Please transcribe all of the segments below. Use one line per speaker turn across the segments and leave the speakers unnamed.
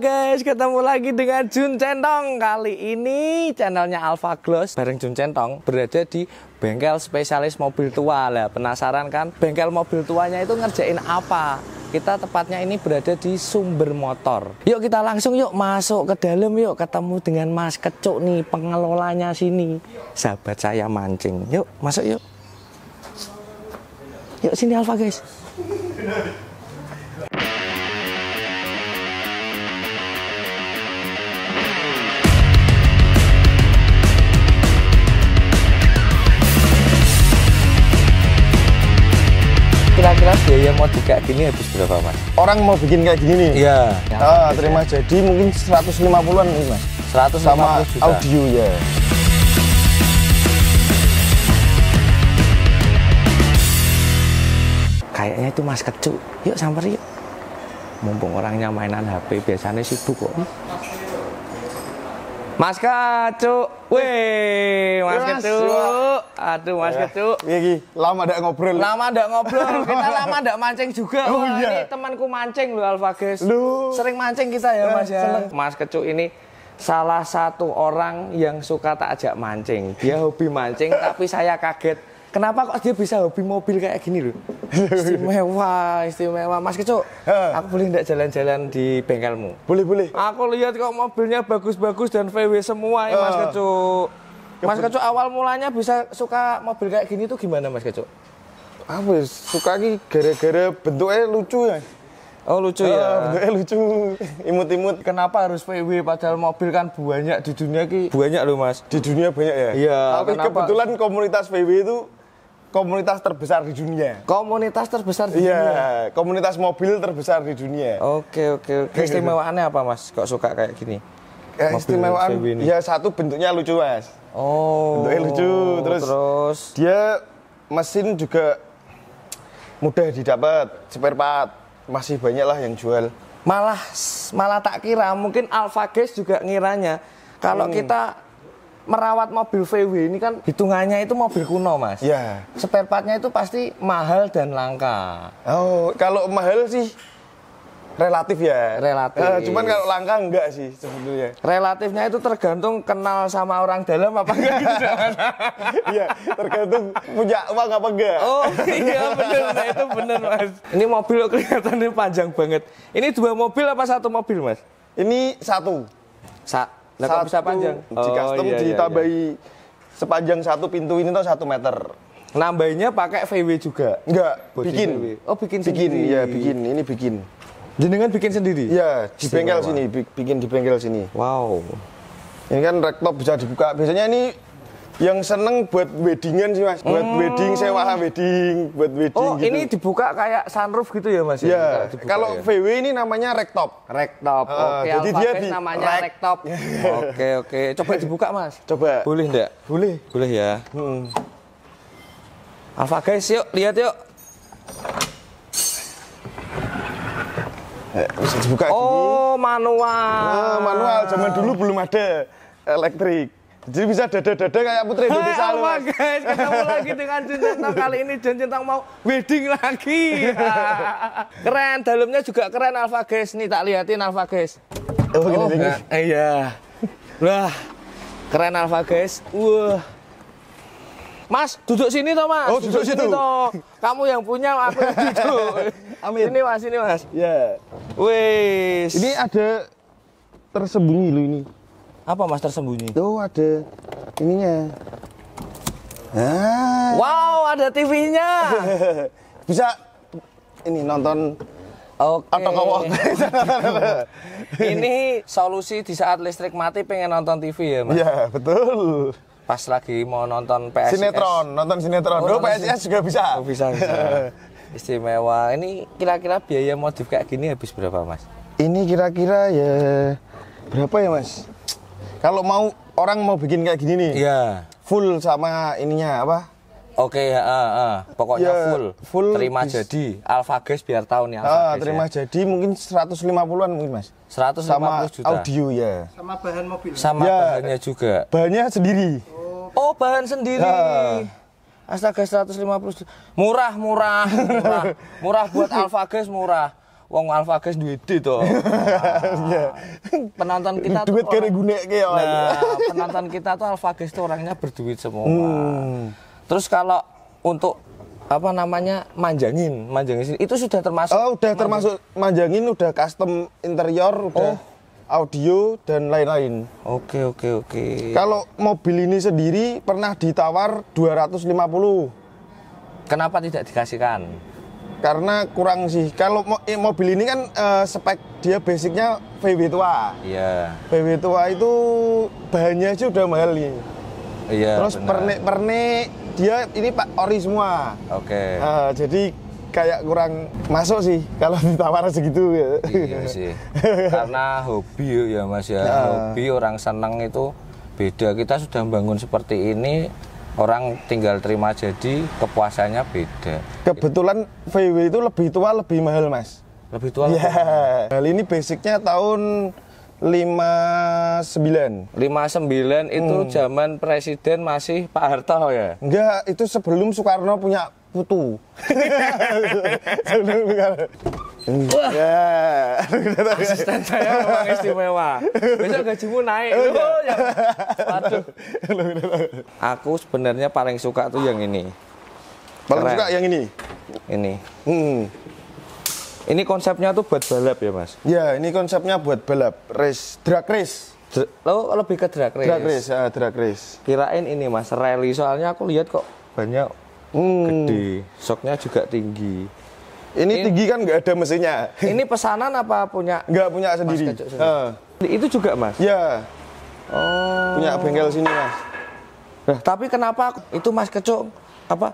guys, ketemu lagi dengan Jun Centong Kali ini channelnya Alpha Gloss bareng Jun Centong Berada di bengkel spesialis mobil tua lah Penasaran kan bengkel mobil tuanya itu ngerjain apa? Kita tepatnya ini berada di sumber motor Yuk kita langsung yuk masuk ke dalam yuk Ketemu dengan Mas Kecuk nih pengelolanya sini Sahabat saya mancing Yuk masuk yuk Yuk sini Alpha guys kira-kira biaya mau kayak gini habis berapa mas? orang mau bikin kayak gini nih? iya ya, ah, terima ya. jadi mungkin 150an nih mas 150 sama juta. audio ya kayaknya itu mas kecu yuk samper yuk mumpung orangnya mainan HP biasanya sibuk kok Mas Kecu, weh, Mas Kecu, aduh Mas ya. Eh, Kecu. Iya lama ndak ngobrol. Lama ndak ngobrol, kita lama ndak mancing juga. Oh, Wah, iya. ini temanku mancing loh Alfa Sering mancing kita ya, eh, Mas ya. Seneng. Mas Kecu ini salah satu orang yang suka tak ajak mancing. Dia hobi mancing tapi saya kaget Kenapa kok dia bisa hobi mobil kayak gini loh? Istimewa, istimewa. Mas Keco, aku boleh ndak jalan-jalan di bengkelmu? Boleh, boleh. Aku lihat kok mobilnya bagus-bagus dan VW semua ya Mas Keco. Mas Keco awal mulanya bisa suka mobil kayak gini tuh gimana Mas Keco? Apa ya, suka ki gara-gara bentuknya lucu ya. Oh lucu oh, ya. Bentuknya lucu. Imut-imut. Kenapa harus VW padahal mobil kan banyak di dunia ki? Banyak loh mas. Di dunia banyak ya. Iya. Tapi kenapa? kebetulan komunitas VW itu komunitas terbesar di dunia. Komunitas terbesar di yeah, dunia. Iya, komunitas mobil terbesar di dunia. Oke, oke, okay. Gitu. Istimewaannya apa, Mas? Kok suka kayak gini? Ya, istimewaan. Ya satu bentuknya lucu, Mas. Oh. Bentuknya lucu, terus, terus dia mesin juga mudah didapat, spare part. Masih banyak lah yang jual. Malah malah tak kira mungkin Alfa Gas juga ngiranya kalau hmm. kita merawat mobil VW ini kan hitungannya itu mobil kuno mas. Ya. Spare partnya itu pasti mahal dan langka. Oh, kalau mahal sih relatif ya. Relatif. Uh, cuman kalau langka enggak sih sebetulnya. Relatifnya itu tergantung kenal sama orang dalam apa enggak gitu. Iya, tergantung punya uang apa enggak. Oh, iya benar nah, itu benar Mas. Ini mobil kelihatannya panjang banget. Ini dua mobil apa satu mobil Mas? Ini satu. Sa Nah, satu, bisa panjang. Jika oh, iya, iya, ditambahi iya. sepanjang satu pintu ini tuh satu meter. Nambahnya pakai VW juga? Enggak, bikin. VW. Oh, bikin, bikin sendiri. Iya, bikin. Ini bikin. Jenengan bikin sendiri? Iya, di bengkel sini, bikin di bengkel sini. Wow. Ini kan rektop bisa dibuka. Biasanya ini yang seneng buat weddingan sih mas buat hmm. wedding sewa wedding buat wedding oh gitu. ini dibuka kayak sunroof gitu ya mas ya, iya. kalau ya. VW ini namanya rektop rektop uh, oke okay, jadi dia di namanya rek. rektop oke oke coba dibuka mas coba boleh ndak? boleh boleh ya hmm. Alfa guys yuk lihat yuk eh, bisa dibuka oh gini. manual nah, manual zaman dulu belum ada elektrik jadi bisa dede-dede kayak Putri Indonesia Hai, Alma oh guys, ketemu lagi dengan Jun Centang kali ini Jun Centang mau wedding lagi. keren, dalamnya juga keren Alfa guys. Nih tak lihatin Alfa guys. Oh, gini, oh gini. Iya. Wah, keren Alfa guys. Wah. Mas, duduk sini toh mas. Oh, duduk, duduk situ. sini toh. Kamu yang punya, aku yang duduk. Amin. Ini mas, ini mas. Ya. Yeah. Wes. Ini ada tersembunyi lu ini. Apa Mas tersembunyi? Tuh ada ininya. Ah. Wow, ada TV-nya. Bisa ini nonton Oke. Atau kamu Ini solusi di saat listrik mati pengen nonton TV ya, Mas? Iya, betul. Pas lagi mau nonton PS Sinetron, nonton sinetron. Oh, PSS sin juga bisa. Oh, bisa, bisa. Istimewa. Ini kira-kira biaya modif kayak gini habis berapa, Mas? Ini kira-kira ya berapa ya, Mas? Kalau mau orang mau bikin kayak gini nih. Iya. Full sama ininya apa? Oke, okay, uh, uh. pokoknya yeah, full. full. Terima bis. jadi. Alpha Guys biar tahu nih ah, Alpha uh, terima ya. jadi mungkin 150-an mungkin, Mas. 150 sama juta. audio ya. Sama bahan mobil. Sama ya, bahannya juga. Bahannya sendiri. Oh, oh bahan sendiri. Uh. Astaga 150 murah murah murah murah buat Alpha murah Wong Alfa Guys duit itu, to. Iya. Iya. penonton kita duit kere gune kayak nah, penonton kita tuh Alfa Guys tuh orangnya berduit semua. Hmm. Terus kalau untuk apa namanya manjangin manjangin itu sudah termasuk oh udah manjangin. termasuk manjangin udah custom interior udah oh. audio dan lain-lain oke okay, oke okay, oke okay. kalau mobil ini sendiri pernah ditawar 250 kenapa tidak dikasihkan karena kurang sih kalau eh, mobil ini kan eh, spek dia basicnya VW tua iya yeah. VW tua itu bahannya aja udah mahal nih iya terus pernik pernik dia ini pak ori semua oke okay. uh, eh, jadi kayak kurang masuk sih kalau ditawar segitu ya iya sih karena hobi ya mas ya nah. hobi orang senang itu beda kita sudah membangun seperti ini orang tinggal terima jadi kepuasannya beda. Kebetulan VW itu lebih tua lebih mahal mas. Lebih tua. Ya. Yeah. ini basicnya tahun 59 59 itu hmm. zaman presiden masih Pak Harto ya? Enggak, itu sebelum Soekarno punya putu. Ya, Yeah. Asisten saya memang istimewa. Besok gajimu naik. Oh, iya. ya. Waduh. Aku sebenarnya paling suka tuh yang ini. Paling Keren. suka yang ini. Ini. Hmm. Ini konsepnya tuh buat balap ya, Mas? Ya, ini konsepnya buat balap, race, drag race. Dr Lo lebih ke drag race. Drag race, ya, drag race. Kirain ini Mas rally, soalnya aku lihat kok banyak hmm. gede, Soknya juga tinggi. Ini, ini tinggi kan nggak ada mesinnya. Ini pesanan apa punya? Nggak punya sendiri. Uh. Itu juga mas? Ya. Oh. Punya bengkel sini mas. Nah, tapi kenapa itu mas kecuk apa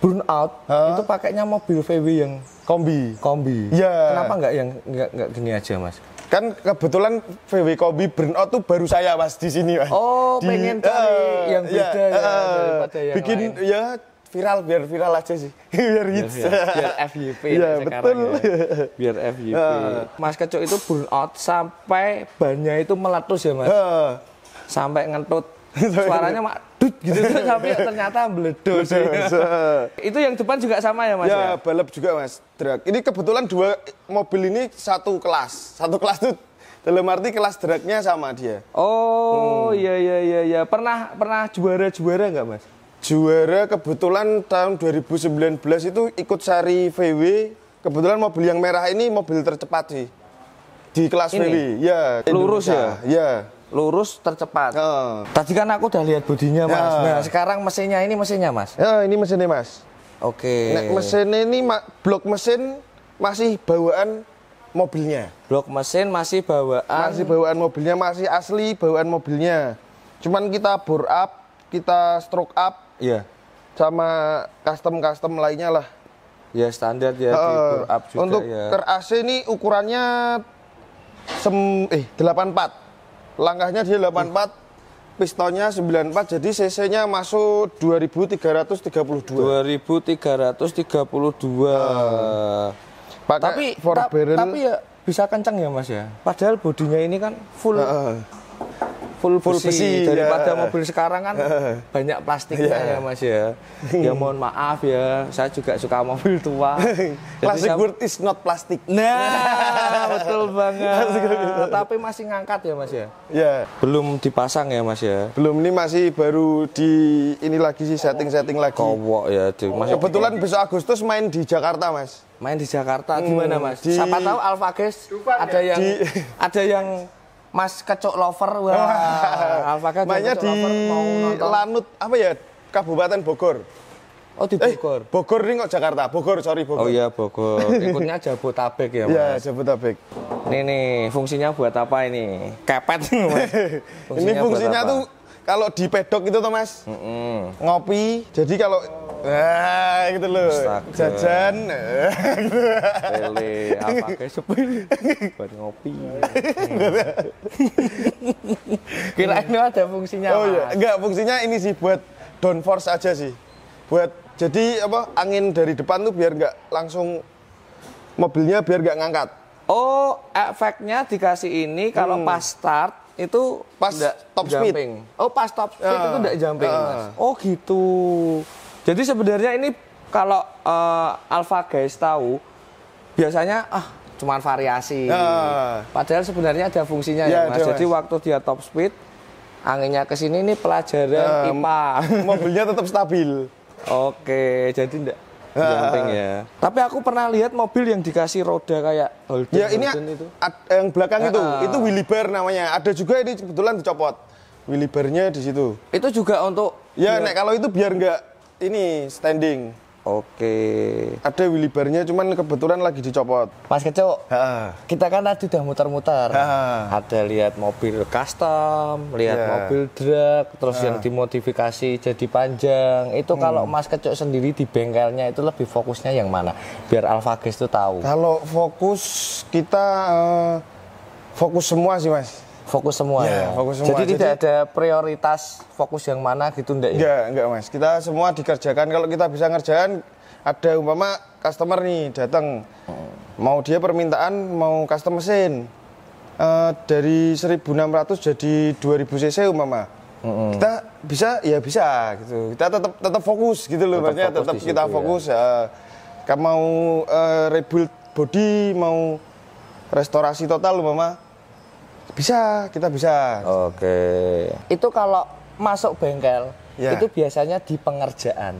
burn out huh? itu pakainya mobil VW yang kombi kombi ya kenapa nggak yang nggak nggak gini aja mas kan kebetulan VW kombi burn out tuh baru saya mas di sini mas oh di, pengen cari uh, yang iya, beda ya, ya uh, yang bikin lain. ya viral biar viral aja sih biar hits biar, FYP ya, sekarang betul. ya biar FYP uh. Nah, Mas Kecuk itu burn out sampai bannya itu meletus ya Mas uh. sampai ngentut suaranya mak dut gitu tapi ternyata meledus itu yang depan juga sama ya Mas ya, ya? balap juga Mas drag ini kebetulan dua mobil ini satu kelas satu kelas tuh dalam arti kelas dragnya sama dia. Oh, hmm. iya hmm. iya iya iya. Pernah pernah juara-juara nggak, Mas? Juara kebetulan tahun 2019 itu ikut seri VW. Kebetulan mobil yang merah ini mobil tercepat sih. Di kelas ini? VW. Iya, ya, lurus ya. Ya. Lurus tercepat. Uh. Tadi kan aku udah lihat bodinya, Mas. Uh. Nah, sekarang mesinnya ini mesinnya, Mas. Ya, uh, ini mesinnya, Mas. Oke. Okay. Nah, mesin ini blok mesin masih bawaan mobilnya. Blok mesin masih bawaan. Masih bawaan mobilnya, masih asli bawaan mobilnya. Cuman kita bore up, kita stroke up, Iya. Sama custom-custom lainnya lah. Ya standar ya uh, up juga Untuk ya. ker AC ini ukurannya sem eh 84. Langkahnya dia 84, Hmm. pistonnya 94 jadi CC-nya masuk 2332. 2332. Uh. Pakai tapi, ta barrel. tapi ya bisa kencang ya Mas ya. Padahal bodinya ini kan full uh, uh full full besi, besi ya. daripada mobil sekarang kan iya. banyak plastiknya ya. mas ya ya mohon maaf ya saya juga suka mobil tua plastik saya... is not plastik. nah betul banget tapi masih ngangkat ya mas ya ya belum dipasang ya mas ya belum ini masih baru di ini lagi sih setting setting lagi kowok ya oh, mas kebetulan besok Agustus main di Jakarta mas main di Jakarta hmm, gimana mas di... siapa tahu Alfa ada yang di... ada yang Mas Kecok Lover. Wah, apa Alfa Mainnya di Lanut apa ya? Kabupaten Bogor. Oh di Bogor. Eh, Bogor ini kok Jakarta. Bogor, sorry Bogor. Oh iya Bogor. Ikutnya Jabotabek ya iya, mas. Iya Jabotabek. Ini nih fungsinya buat apa ini? Kepet mas. ini fungsinya tuh kalau di pedok itu tuh mas. Mm -mm. Ngopi. Jadi kalau Nah, gitu loh. Jajan. gitu. Lele, apa ah, kayak sepi buat ngopi. kira ini ada fungsinya. Oh iya, enggak fungsinya ini sih buat downforce aja sih. Buat jadi apa angin dari depan tuh biar nggak langsung mobilnya biar nggak ngangkat. Oh, efeknya dikasih ini kalau hmm. pas start itu pas top jumping. speed. Oh, pas top speed uh, itu enggak jumping, uh. Mas. Oh, gitu. Jadi sebenarnya ini kalau uh, alpha guys tahu biasanya ah cuma variasi. Uh. Padahal sebenarnya ada fungsinya yeah, ya Mas. Jadi mas. waktu dia top speed anginnya ke sini ini pelajaran uh, eh, IPA. Mobilnya tetap stabil. Oke, jadi enggak Jumping ah. ya. Tapi aku pernah lihat mobil yang dikasih roda kayak Holden. Ya ini Holden itu. yang belakang uh, itu, ah. itu wheelie bar namanya. Ada juga ini kebetulan dicopot. Wheelie barnya di situ. Itu juga untuk Ya, ya. nek kalau itu biar enggak ini standing. Oke. Ada wilibarnya cuman kebetulan lagi dicopot. Mas Kecok, kita kan tadi udah muter-muter. Ada lihat mobil custom, lihat yeah. mobil drag, terus ha. yang dimodifikasi jadi panjang. Itu hmm. kalau Mas Kecok sendiri di bengkelnya itu lebih fokusnya yang mana? Biar Alfa itu tahu. Kalau fokus kita uh, fokus semua sih, Mas fokus semua ya, ya. Fokus semua. Jadi, Jadi tidak ada prioritas fokus yang mana gitu ndak ya? Enggak, enggak Mas. Kita semua dikerjakan. Kalau kita bisa ngerjakan ada umpama customer nih datang. Hmm. Mau dia permintaan mau custom mesin. Uh, eh, dari 1600 jadi 2000 cc umpama. mm Kita bisa ya bisa gitu. Kita tetap tetap fokus gitu loh Mas. Tetap, tetap kita ya. fokus ya. uh, kan mau uh, rebuild body, mau restorasi total umpama bisa, kita bisa. Oke. Okay. Itu kalau masuk bengkel yeah. itu biasanya di pengerjaan.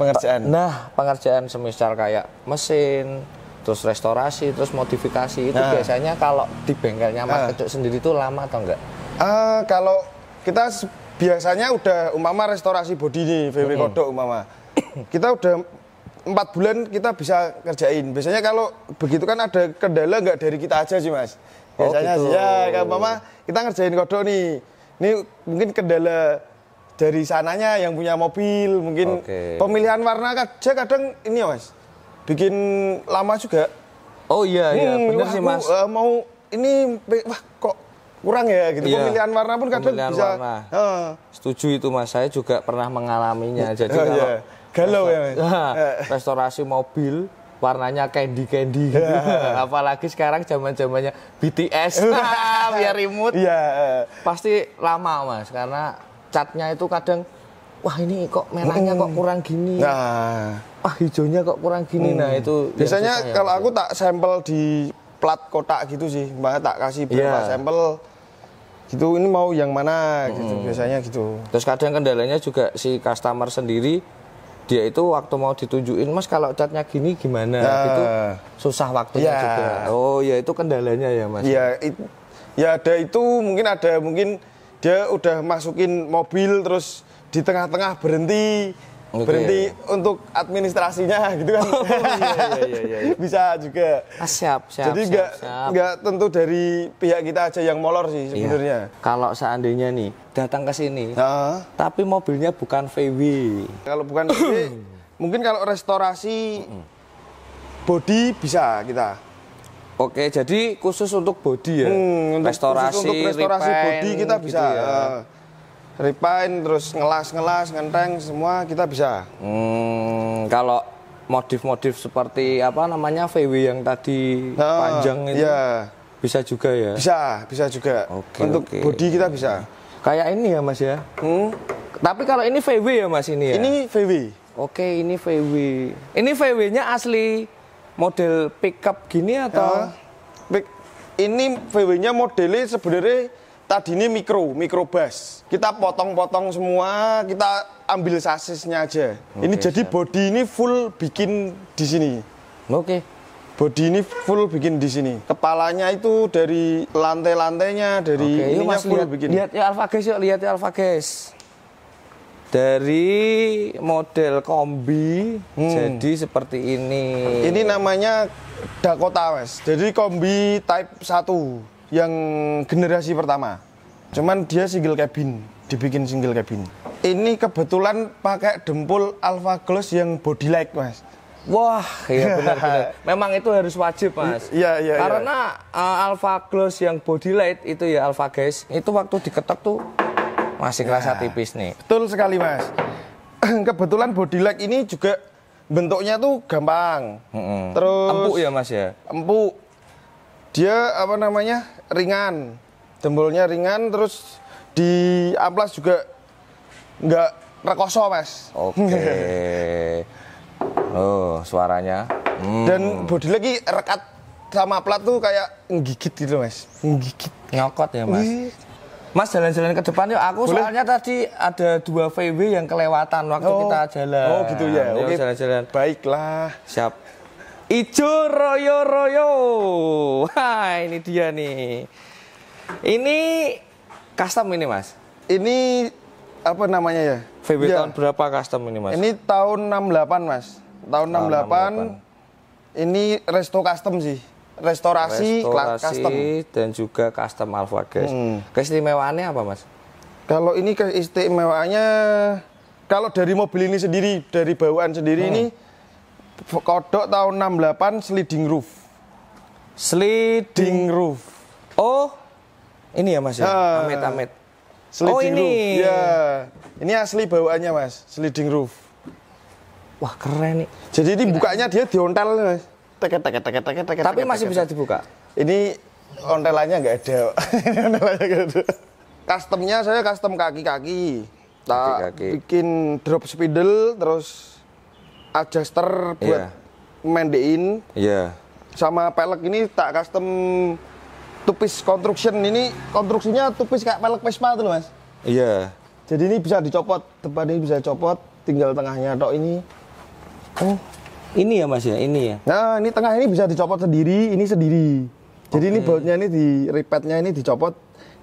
Pengerjaan. Nah, pengerjaan semisal kayak mesin, terus restorasi, terus modifikasi itu nah. biasanya kalau di bengkelnya Mas nah. Kecuk sendiri itu lama atau enggak? Uh, kalau kita biasanya udah umpama restorasi bodi nih VW mm-hmm. kodok umpama. kita udah empat bulan kita bisa kerjain. Biasanya kalau begitu kan ada kendala nggak dari kita aja sih mas. Oh, biasanya oh, gitu. ya kalau mama kita ngerjain kodok nih ini mungkin kendala dari sananya yang punya mobil mungkin okay. pemilihan warna aja kadang ini ya mas bikin lama juga oh iya, iya. hmm, iya benar sih mas uh, mau ini wah kok kurang ya gitu iya. pemilihan warna pun kadang pemilihan bisa warna. Uh. setuju itu mas saya juga pernah mengalaminya jadi oh, kalau iya. galau ya mas eh. restorasi mobil warnanya candy candy gitu. Yeah. apalagi sekarang zaman zamannya BTS nah, biar remote yeah. pasti lama mas karena catnya itu kadang wah ini kok merahnya kok kurang gini nah wah hijaunya kok kurang gini nah, mm. nah itu biasanya ya, kalau aku ya. tak sampel di plat kotak gitu sih mbak tak kasih beberapa iya. yeah. sampel gitu ini mau yang mana gitu biasanya gitu terus kadang kendalanya juga si customer sendiri dia itu waktu mau ditunjukin mas kalau catnya gini gimana ya. itu susah waktunya ya. juga oh ya itu kendalanya ya mas ya it, ya ada itu mungkin ada mungkin dia udah masukin mobil terus di tengah-tengah berhenti okay. berhenti untuk administrasinya gitu kan oh, iya, iya, iya, bisa juga ah, siap siap jadi enggak enggak tentu dari pihak kita aja yang molor sih sebenarnya iya. kalau seandainya nih datang ke sini uh. tapi mobilnya bukan VW kalau bukan VW mungkin kalau restorasi body bisa kita Oke, jadi khusus untuk body ya, hmm, restorasi, untuk restorasi repaint, body kita bisa. ya. Uh repaint terus ngelas ngelas ngenteng semua kita bisa hmm, kalau modif-modif seperti apa namanya VW yang tadi nah, panjang itu ya. bisa juga ya bisa bisa juga okay, untuk okay. body kita bisa kayak ini ya mas ya hmm? tapi kalau ini VW ya mas ini ya ini VW oke okay, ini VW ini VW-nya asli model pickup gini atau ya, ini VW-nya modelnya sebenarnya tadi ini mikro, mikro bus. Kita potong-potong semua, kita ambil sasisnya aja. Okay, ini jadi siap. body ini full bikin di sini. Oke. Okay. Body ini full bikin di sini. Kepalanya itu dari lantai-lantainya, dari okay, ininya mas, full lihat, bikin. Lihat ya Alpha Guys yuk, lihat ya Alpha Guys. Dari model kombi hmm. jadi seperti ini. Ini namanya Dakota, Mas. Jadi kombi type 1 yang generasi pertama. Cuman dia single cabin, dibikin single cabin. Ini kebetulan pakai dempul Alpha Gloss yang body light, Mas. Wah, iya benar-benar. Memang itu harus wajib, Mas. Iya, iya, iya, Karena ya. Uh, Alpha Gloss yang body light itu ya Alpha Guys, itu waktu diketok tuh masih kerasa ya. tipis nih. Betul sekali, Mas. Kebetulan body light ini juga bentuknya tuh gampang. Mm -hmm. Terus empuk ya, Mas ya. Empuk dia apa namanya ringan jempolnya ringan terus di amplas juga nggak rekoso mas oke okay. oh suaranya hmm. dan body lagi rekat sama plat tuh kayak ngigit gitu mas ngigit nyokot ya mas Mas jalan-jalan ke depan yuk. Aku Boleh? soalnya tadi ada dua VW yang kelewatan waktu oh. kita jalan. Oh gitu ya. Oke. Okay. Jalan-jalan. Baiklah. Siap. Ijo Royo Royo. Hai, ini dia nih. Ini custom ini, Mas. Ini apa namanya ya? VW ya. tahun berapa custom ini, Mas? Ini tahun 68, Mas. Tahun, 68, 68. Ini resto custom sih. Restorasi, Restorasi custom dan juga custom Alfa, guys. Hmm. Keistimewaannya apa, Mas? Kalau ini keistimewaannya kalau dari mobil ini sendiri, dari bawaan sendiri hmm. ini kodok tahun 68 sliding roof. Sliding roof. Oh, ini ya Mas ya. Uh, amit amit. oh ini. Roof. Ya. Ini asli bawaannya Mas, sliding roof. Wah, keren nih. Jadi ini bukanya dia diontel Mas. Teket teket teket teket teket. Tapi teke, masih teke, bisa dibuka. Ini ontelannya nggak ada. ontelannya nggak ada. Customnya saya custom kaki-kaki. Tak kaki -kaki. bikin drop spindle terus adjuster buat yeah. mendein. Yeah. Sama pelek ini tak custom tupis construction ini konstruksinya tupis kayak pelek Vespa tuh Mas. Iya. Yeah. Jadi ini bisa dicopot, tempat ini bisa dicopot, tinggal tengahnya dok ini. Oh, ini ya Mas ya, ini ya. Nah, ini tengah ini bisa dicopot sendiri, ini sendiri. Jadi okay. ini bautnya ini di ripetnya ini dicopot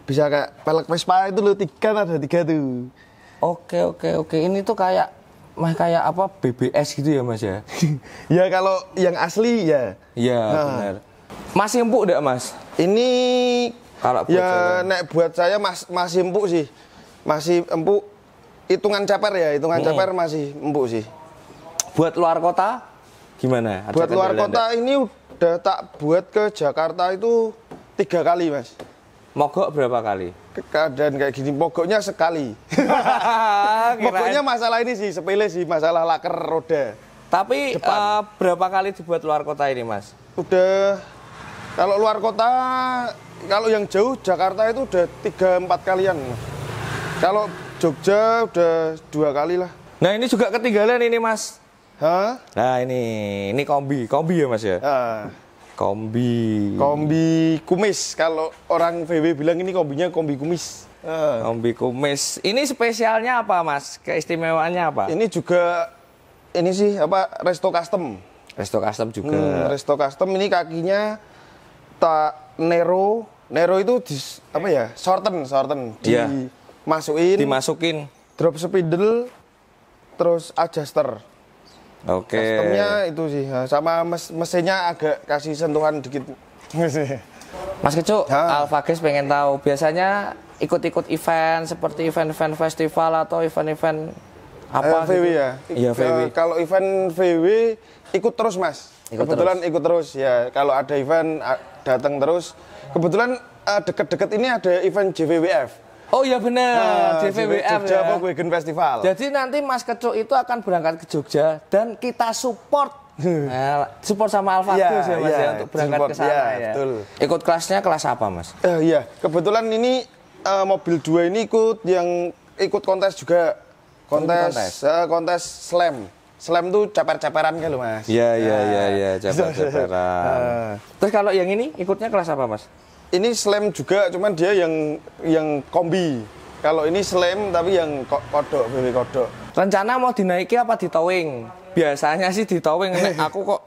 bisa kayak pelek Vespa itu loh tiga ada tiga tuh. Oke okay, oke okay, oke. Okay. Ini tuh kayak mah kayak apa BBS gitu ya mas ya? ya kalau yang asli ya. Ya nah. benar. Masih empuk enggak mas? Ini kalau buat ya saya. nek buat saya mas, masih empuk sih, masih empuk. Hitungan caper ya, hitungan hmm. caper masih empuk sih. Buat luar kota gimana? Buat luar kota ini udah tak buat ke Jakarta itu tiga kali mas. Mogok berapa kali? Keadaan kayak gini, mogoknya sekali. mogoknya masalah ini sih, sepele sih, masalah laker roda. Tapi uh, berapa kali dibuat luar kota ini, Mas? Udah, kalau luar kota, kalau yang jauh, Jakarta itu udah 3-4 kalian. Kalau Jogja udah dua kali lah. Nah ini juga ketinggalan ini, Mas. Hah? Nah ini, ini kombi, kombi ya, Mas ya? Uh. Kombi. Kombi kumis. Kalau orang VW bilang ini kombinya kombi kumis. Uh. Kombi kumis. Ini spesialnya apa, Mas? Keistimewaannya apa? Ini juga ini sih apa resto custom. Resto custom juga. Hmm, resto custom ini kakinya tak Nero. Nero itu di, apa ya? Shorten, shorten. Iya. dimasukin. Dimasukin. Drop spindle terus adjuster. Oke. Okay. Sistemnya itu sih, sama mes mesinnya agak kasih sentuhan dikit. Mas Kecu, Alfagis Alfa pengen tahu biasanya ikut-ikut event seperti event-event festival atau event-event apa? Eh, VW gitu? ya. Iya VW. Uh, eh, kalau event VW ikut terus mas. Ikut Kebetulan terus. ikut terus ya. Kalau ada event datang terus. Kebetulan deket eh, deket-deket ini ada event JVWF. Oh iya benar, nah, JVWF ya. Jogja ya. Weekend Festival. Jadi nanti Mas Kecuk itu akan berangkat ke Jogja dan kita support hmm. Nah, support sama Alfa ya, ya Mas ya, ya untuk berangkat support, ke sana ya, ya. Betul. Ikut kelasnya kelas apa Mas? Uh, iya, kebetulan ini uh, mobil dua ini ikut yang ikut kontes juga kontes kontes, uh, kontes slam. Slam tuh caper-caperan kan lo Mas? Iya, iya, iya, iya, nah. caper-caperan. Terus kalau yang ini ikutnya kelas apa Mas? ini slam juga cuman dia yang yang kombi kalau ini slam tapi yang kodok bebek kodok rencana mau dinaiki apa di towing biasanya sih di ditowing aku kok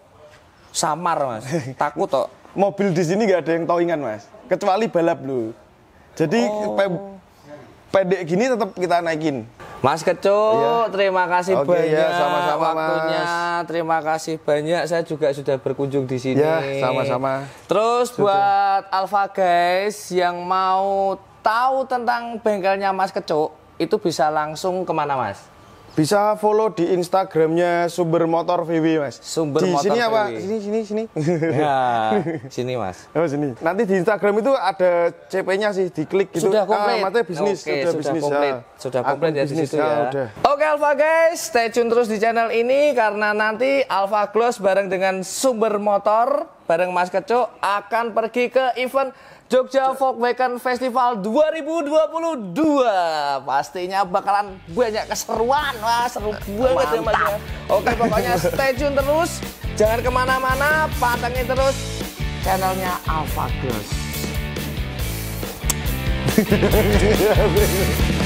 samar mas takut kok mobil di sini nggak ada yang towingan mas kecuali balap lu jadi oh. pendek gini tetap kita naikin Mas Kecuk, iya. terima kasih Oke, ya, banyak ya, sama -sama, waktunya. Mas. Terima kasih banyak. Saya juga sudah berkunjung di sini. Ya, sama-sama. Terus Cucu. buat Alfa guys yang mau tahu tentang bengkelnya Mas Kecuk, itu bisa langsung kemana Mas? Bisa follow di Instagramnya Sumber Motor VW mas. Sumber di Motor sini VW. Di Sini sini sini. Ya, sini mas. Oh sini. Nanti di Instagram itu ada CP-nya sih, diklik gitu. Sudah ah, komplit. Ah, matanya bisnis, Oke, sudah, sudah bisnis komplit. Ya. Sudah komplit ya bisnis, ya. ya. Oke Alfa guys, stay tune terus di channel ini karena nanti Alfa Close bareng dengan Sumber Motor bareng Mas Keco akan pergi ke event Jogja Folk Weekend Festival 2022 pastinya bakalan banyak keseruan wah seru banget ya mas ya. oke pokoknya stay tune terus jangan kemana-mana pantengin terus channelnya Alpha Girls